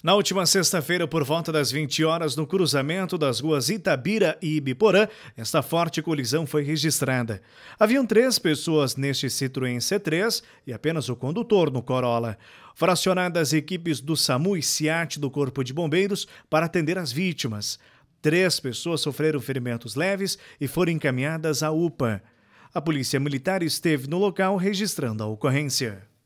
Na última sexta-feira, por volta das 20 horas, no cruzamento das ruas Itabira e Ibiporã, esta forte colisão foi registrada. Haviam três pessoas neste Citroën C3 e apenas o condutor no Corolla. Fracionadas equipes do SAMU e SIAT do Corpo de Bombeiros para atender as vítimas. Três pessoas sofreram ferimentos leves e foram encaminhadas à UPA. A Polícia Militar esteve no local registrando a ocorrência.